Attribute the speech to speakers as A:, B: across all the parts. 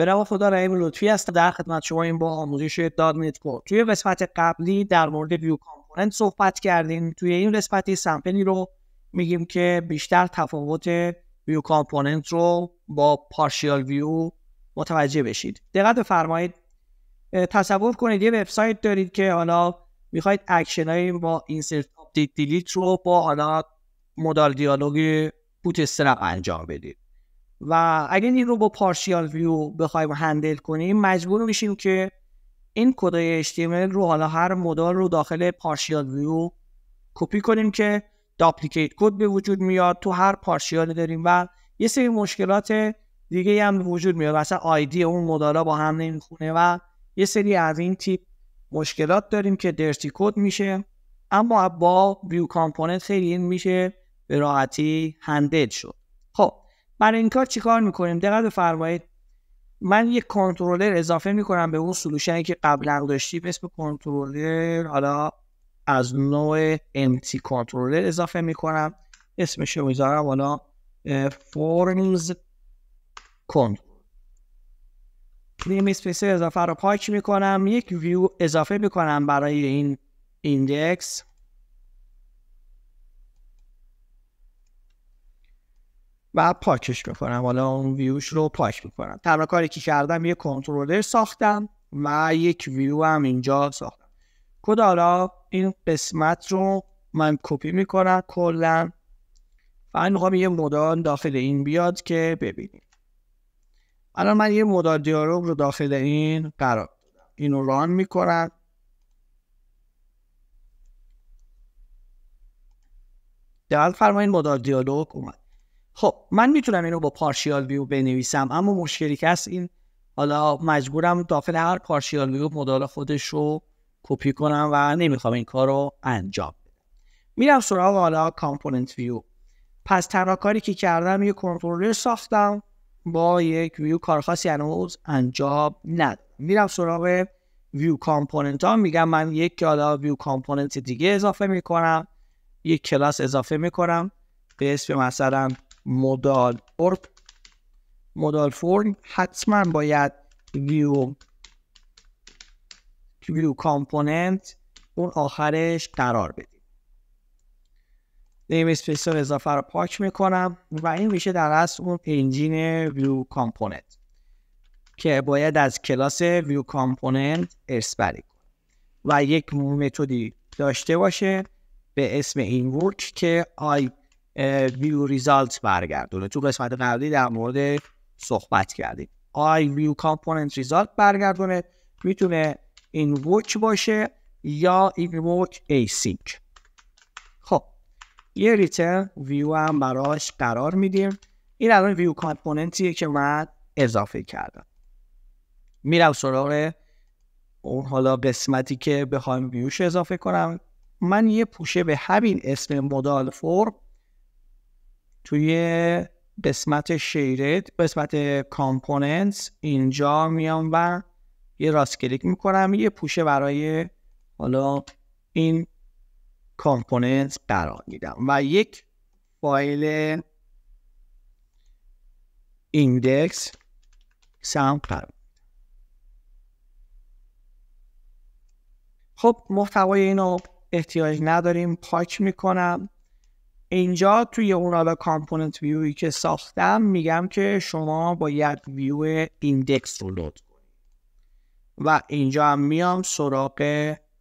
A: به راه خدا رحیم لطفی هستم در خدمت شما این با آموزش داد کور توی قسمت قبلی در مورد ویو کامپوننت صحبت کردیم توی این قسمت سمپلی رو میگیم که بیشتر تفاوت ویو کامپوننت رو با پارشیال ویو متوجه بشید دقت بفرمایید تصور کنید یه وبسایت دارید که حالا میخواید اکشن با اینسرت دیلیت رو با حالا مدال دیالوگی بوت انجام بدید و اگر این رو با پارشیال ویو بخوایم هندل کنیم مجبور میشیم که این کدای HTML رو حالا هر مودال رو داخل پارشیال ویو کپی کنیم که داپلیکیت کد به وجود میاد تو هر پارشیال داریم و یه سری مشکلات دیگه هم وجود میاد مثلا آیدی اون مدالا با هم نمیخونه و یه سری از این تیپ مشکلات داریم که درتی کد میشه اما با ویو کامپوننت خیلی این میشه به راحتی هندل شد برای این کار چیکار میکنیم دقت بفرمایید من یک کنترلر اضافه میکنم به اون سلوشنی که قبلا داشتیم اسم کنترلر حالا از نوع امتی کنترلر اضافه میکنم اسمش رو میذارم حالا فرمز کن. نیم اسپیس اضافه رو پاک میکنم یک ویو اضافه میکنم برای این ایندکس و پاکش میکنم حالا اون ویوش رو پاک میکنم تنها کاری که کردم یه کنترلر ساختم و یک ویو هم اینجا ساختم کد این قسمت رو من کپی میکنم کلا و میخوام یه مدال داخل این بیاد که ببینیم الان من یه مدال دیالوگ رو داخل این قرار دادم اینو ران میکنم حال فرمایید مدار دیالوگ اومد خب من میتونم اینو با پارشیال ویو بنویسم اما مشکلی که هست این حالا مجبورم داخل هر پارشیال ویو مدال خودش رو کپی کنم و نمیخوام این کار رو انجام بدم میرم سراغ حالا کامپوننت ویو پس تنها کاری که کردم یه کنترلر ساختم با یک ویو کار خاصی هنوز انجام ند میرم سراغ ویو کامپوننت ها میگم من یک حالا ویو کامپوننت دیگه اضافه میکنم یک کلاس اضافه میکنم به اسم مثلا مدال فرم مدال فرم حتما باید ویو ویو کامپوننت اون آخرش قرار بدیم نیم اسپیس اضافه رو پاک میکنم و این میشه در اصل اون انجین ویو کامپوننت که باید از کلاس ویو کامپوننت ارسبری کنه و یک متدی داشته باشه به اسم این ورک که آی ویو ریزالت برگردونه تو قسمت قبلی در مورد صحبت کردیم آی ویو کامپوننت ریزالت برگردونه میتونه این باشه یا این ووچ ای خب یه ریترن ویو هم براش قرار میدیم این الان ویو کامپوننتیه که من اضافه کردم میرم سراغ اون حالا قسمتی که بخوایم ویوش اضافه کنم من یه پوشه به همین اسم مدال فور توی قسمت شیرت قسمت کامپوننس اینجا میام و یه راست کلیک میکنم یه پوشه برای حالا این کامپوننت قرار میدم و یک فایل ایندکس سم قرار خب محتوای اینو احتیاج نداریم پاک میکنم اینجا توی اون حالا کامپوننت ویوی که ساختم میگم که شما باید ویو ایندکس رو لود و اینجا هم میام سراغ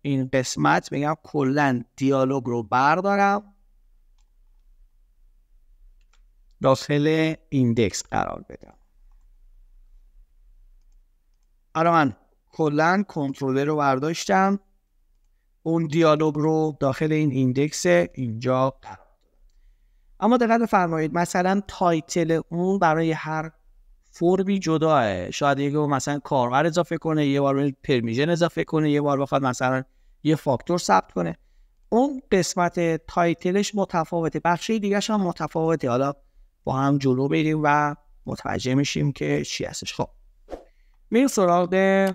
A: این قسمت میگم کلا دیالوگ رو بردارم داخل ایندکس قرار بدم حالا آره من کلا کنترلر رو برداشتم اون دیالوگ رو داخل این ایندکس اینجا قرار اما دقت فرمایید مثلا تایتل اون برای هر فوربی جداه شاید یکی مثلا کاربر اضافه کنه یه بار پرمیژن اضافه کنه یه بار بخواد مثلا یه فاکتور ثبت کنه اون قسمت تایتلش متفاوته بخشی دیگه هم متفاوته حالا با هم جلو بریم و متوجه میشیم که چی هستش خب میریم سراغ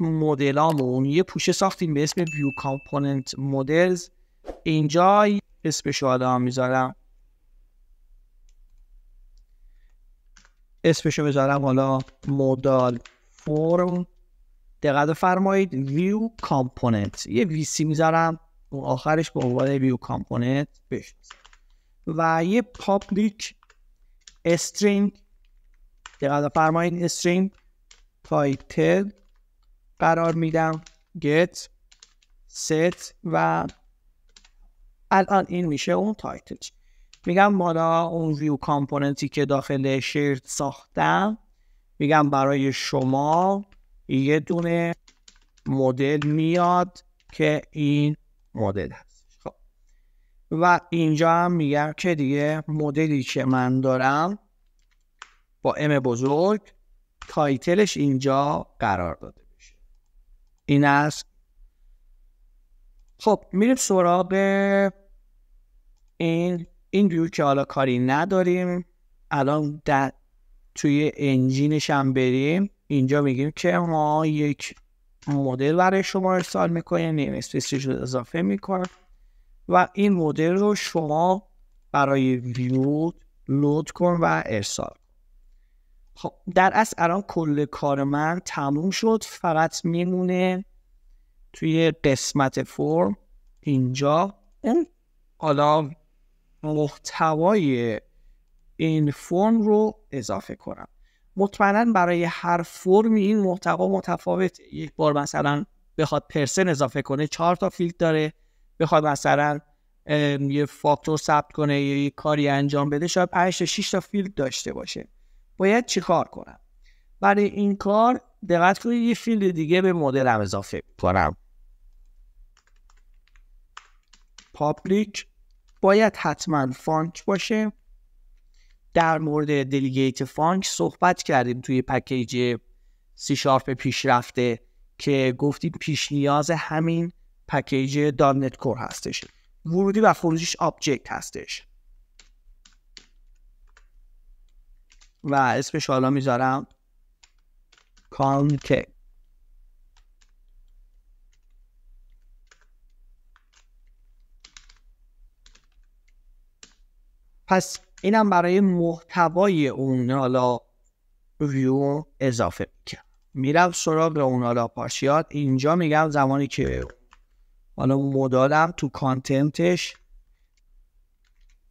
A: مدلامون یه پوشه ساختیم به اسم ویو کامپوننت مدلز اینجا اسمش رو میذارم رو بذارم حالا مودال فرم دقت فرمایید ویو کامپوننت یه وی سی میذارم اون آخرش به عنوان ویو کامپوننت بشه و یه پابلیک استرینگ دقت فرمایید استرینگ تایتل قرار میدم get set و الان این میشه اون تایتل میگم مالا اون ویو کامپوننتی که داخل شیرت ساختم میگم برای شما یه دونه مدل میاد که این مدل هست خب. و اینجا هم میگم که دیگه مدلی که من دارم با ام بزرگ تایتلش اینجا قرار داده بشه این است خب میریم سراغ این ویو که حالا کاری نداریم الان در توی انجینش هم بریم اینجا میگیم که ما یک مدل برای شما ارسال میکنیم نیم یعنی رو اضافه میکنیم و این مدل رو شما برای ویو لود کن و ارسال خب در اصل الان کل کار من تموم شد فقط میمونه توی قسمت فرم اینجا حالا محتوای این فرم رو اضافه کنم مطمئنا برای هر فرمی این محتوا متفاوت یک بار مثلا بخواد پرسن اضافه کنه چهار تا فیلد داره بخواد مثلا یه فاکتور ثبت کنه یه کاری انجام بده شاید 5 تا 6 تا فیلد داشته باشه باید چیکار کنم برای این کار دقت کنید یه فیلد دیگه به مدلم اضافه کنم پابلیک باید حتما فانک باشه در مورد دلیگیت فانک صحبت کردیم توی پکیج سی شارپ پیشرفته که گفتیم پیش نیاز همین پکیج دانت کور هستش ورودی و خروجیش آبجکت هستش و اسمش حالا میذارم کانتکت پس اینم برای محتوای اون حالا ویو اضافه میکرد میرم سراغ اون حالا پارشیات اینجا میگم زمانی که حالا مدالم تو کانتنتش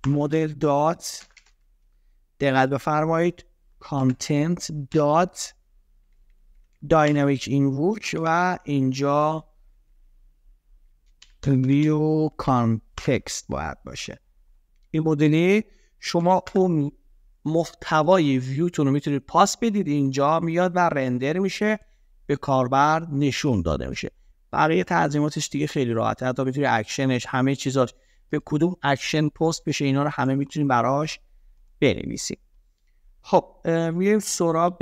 A: مدل دات دقت بفرمایید کانتنت دات داینامیک این و اینجا ویو کانتکست باید باشه این مدلی شما اون محتوای ویوتون رو میتونید پاس بدید اینجا میاد و رندر میشه به کاربر نشون داده میشه برای تنظیماتش دیگه خیلی راحته حتی میتونید اکشنش همه چیزاش به کدوم اکشن پست بشه اینا رو همه میتونید براش بنویسید خب میریم سراغ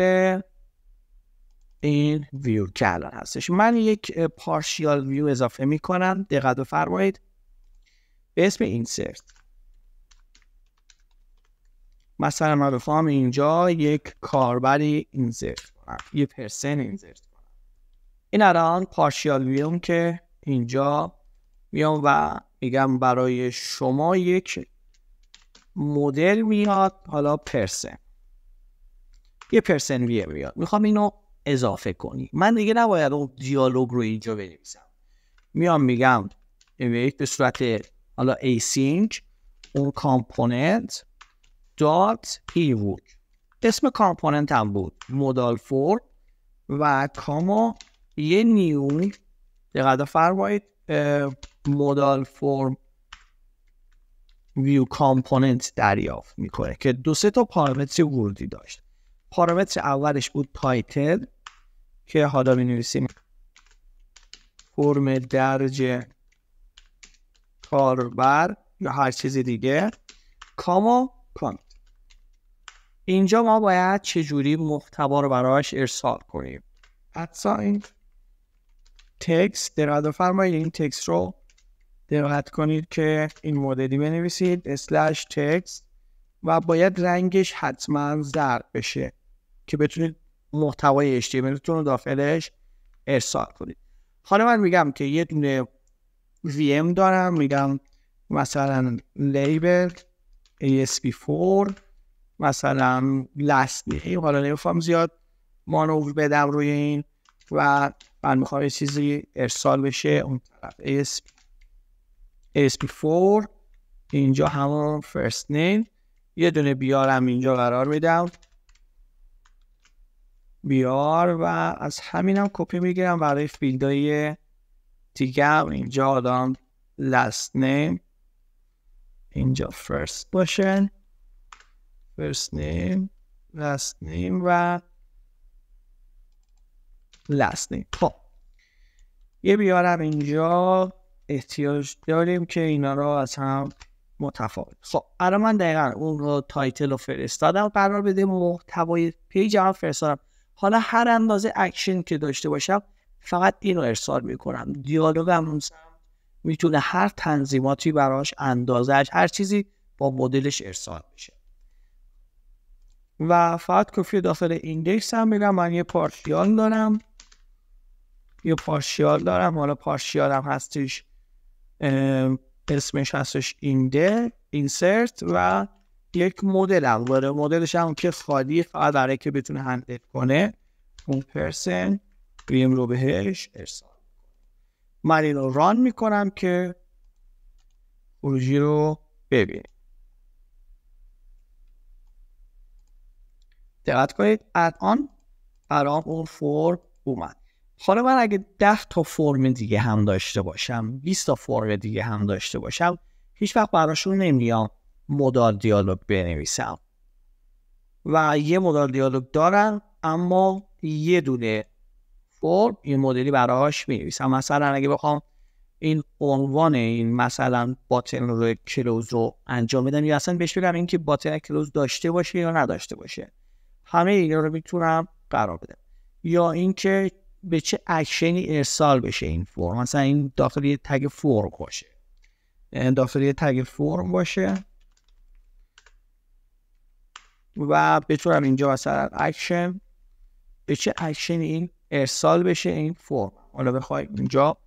A: این ویو که الان هستش من یک پارشیال ویو اضافه میکنم دقت بفرمایید به اسم اینسرت مثلا من بخوام اینجا یک کاربری اینزرت کنم یه پرسن اینزرت کنم این الان پارشیال ویوم که اینجا میام و میگم برای شما یک مدل میاد حالا پرسن یه پرسن ویه میاد میخوام اینو اضافه کنی من دیگه نباید اون دیالوگ رو اینجا بنویسم میام میگم به صورت حالا async اون کامپوننت دات بود اسم کامپوننت هم بود مودال فور و کاما یه نیو دقیقا فرمایید مودال فرم ویو کامپوننت دریافت میکنه که دو سه تا پارامتر ورودی داشت پارامتر اولش بود تایتل که حالا می نویسیم فرم درج کاربر یا هر چیز دیگه کاما کام اینجا ما باید جوری محتوا رو براش ارسال کنیم ادساین تکست و فرمایید این تکس رو دقت کنید که این مدلی بنویسید اسلش تکست و باید رنگش حتما زرد بشه که بتونید محتوای html رو داخلش ارسال کنید حالا من میگم که یه دونه VM دارم میگم مثلا label ASP4 مثلا نیم حالا نمیخوام زیاد مانور بدم روی این و من میخوام یه چیزی ارسال بشه اون طرف ASP ASP4 اینجا همون فرست نیم یه دونه بیارم اینجا قرار میدم بیار و از همینم کپی میگیرم برای فیلدهای دیگه اینجا آدم last name اینجا فرست باشه first name last name و last name خب یه بیارم اینجا احتیاج داریم که اینا رو از هم متفاوت خب الان من دقیقا اون رو تایتل و فرستادم قرار بده محتوای پیج هم فرستادم حالا هر اندازه اکشن که داشته باشم فقط این رو ارسال میکنم دیالوگ هم میتونه هر تنظیماتی براش اندازه هر چیزی با مدلش ارسال بشه و فقط کافی داخل ایندکس هم میگم من یه پارشیال دارم یه پارشیال دارم حالا پارشیال هم هستش اسمش هستش اینده اینسرت و یک مدل هم داره مدلش هم که خالی فقط برای که بتونه هندل کنه اون پرسن بیم رو بهش ارسال من این رو ران میکنم که خروجی رو ببینیم دقت کنید الان برام اون فرم اومد حالا من اگه 10 تا فرم دیگه هم داشته باشم 20 تا فرم دیگه هم داشته باشم هیچ وقت براشون نمیام مدار دیالوگ بنویسم و یه مدار دیالوگ دارن اما یه دونه فرم یه مدلی براش می نویسم مثلا اگه بخوام این عنوان این مثلا باتن رو کلوز رو انجام بدم یا اصلا بهش بگم اینکه باتن کلوز داشته باشه یا نداشته باشه همه اینا رو میتونم قرار بدم یا اینکه به چه اکشنی ارسال بشه این فرم مثلا این داخل یه تگ فرم باشه یعنی داخل یه تگ فرم باشه و بتونم اینجا مثلا اکشن به چه اکشن این ارسال بشه این فرم حالا بخوای اینجا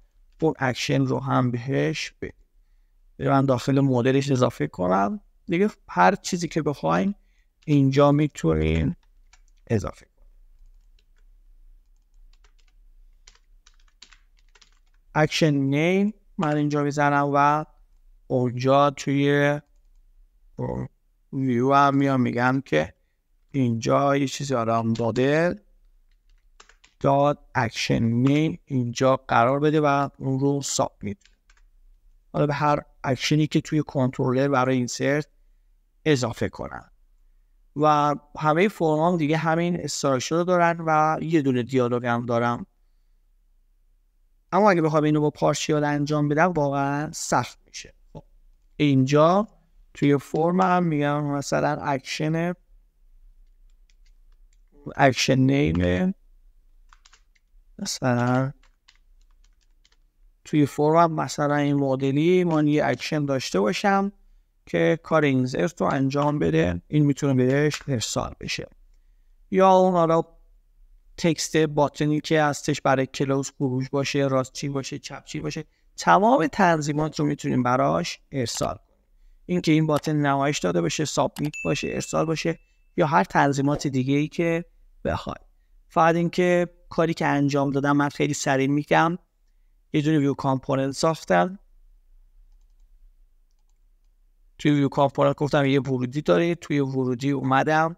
A: فور اکشن رو هم بهش به یعنی من داخل مدلش اضافه کنم دیگه هر چیزی که بخواین اینجا میتونین اضافه اکشن نیم من اینجا میزنم و اونجا توی ویو هم میگم که اینجا یه چیزی آرام داده داد اکشن نیم اینجا قرار بده و اون رو میده حالا به هر اکشنی که توی کنترلر برای اینسرت اضافه کنم و همه فرم دیگه همین استراکچر رو دارن و یه دونه دیالوگ هم دارم اما اگه بخوام اینو با پارشیال انجام بدم واقعا سخت میشه خب، اینجا توی فرم هم میگم مثلا اکشن اکشن نیمه مثلا توی فرم مثلا این مدلی من یه اکشن داشته باشم که این زرت رو انجام بده این میتونه بهش ارسال بشه یا اون حالا تکست باتنی که هستش برای کلوز خروج باشه راستچی باشه چپچی باشه تمام تنظیمات رو میتونیم براش ارسال کنیم اینکه این باتن نمایش داده بشه سابمیت باشه ارسال باشه یا هر تنظیمات دیگه ای که بخوای فقط اینکه کاری که انجام دادم من خیلی سریع میگم یه دونه ویو کامپوننت ساختم توی ویو کامپوننت گفتم یه ورودی داره توی ورودی اومدم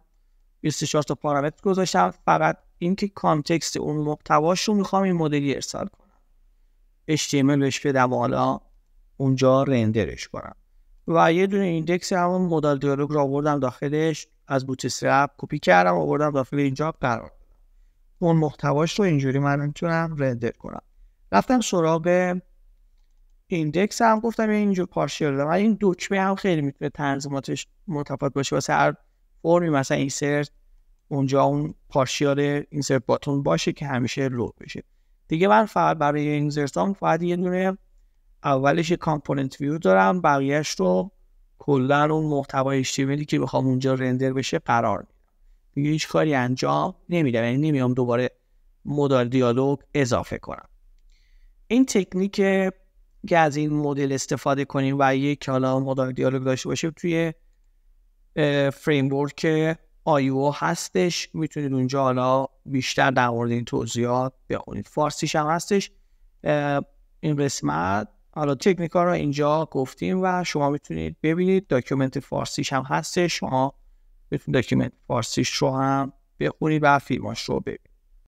A: 24 تا پارامتر گذاشتم فقط اینکه کانتکست اون محتواش رو میخوام این مدلی ارسال کنم HTML بهش بدم حالا اونجا رندرش کنم و یه دونه ایندکس همون مدل دیالوگ رو آوردم داخلش از بوت کپی کردم آوردم داخل اینجا قرار اون محتواش رو اینجوری من میتونم رندر کنم رفتم سراغ ایندکس هم گفتم اینجور پارشیال دارم این دکمه هم خیلی میتونه تنظیماتش متفاوت باشه واسه هر فرمی مثلا اینسرت اونجا اون پارشیال اینسرت باتون باشه که همیشه لود بشه دیگه من فقط برای اینسرت هم فقط یه دونه اولش کامپوننت ویو دارم بقیهش رو کلا اون محتوای اشتیمیلی که بخوام اونجا رندر بشه قرار میدم دیگه هیچ کاری انجام نمیدم یعنی نمیام دوباره مدال دیالوگ اضافه کنم این تکنیک که از این مدل استفاده کنیم و یک حالا مدار دیالوگ داشته باشیم توی فریم ورک آیو هستش میتونید اونجا حالا بیشتر در مورد این توضیحات بخونید فارسیش هم هستش این قسمت حالا تکنیکا رو اینجا گفتیم و شما میتونید ببینید داکیومنت فارسیش هم هستش شما میتونید داکیومنت فارسیش رو هم بخونید و فیلماش رو ببینید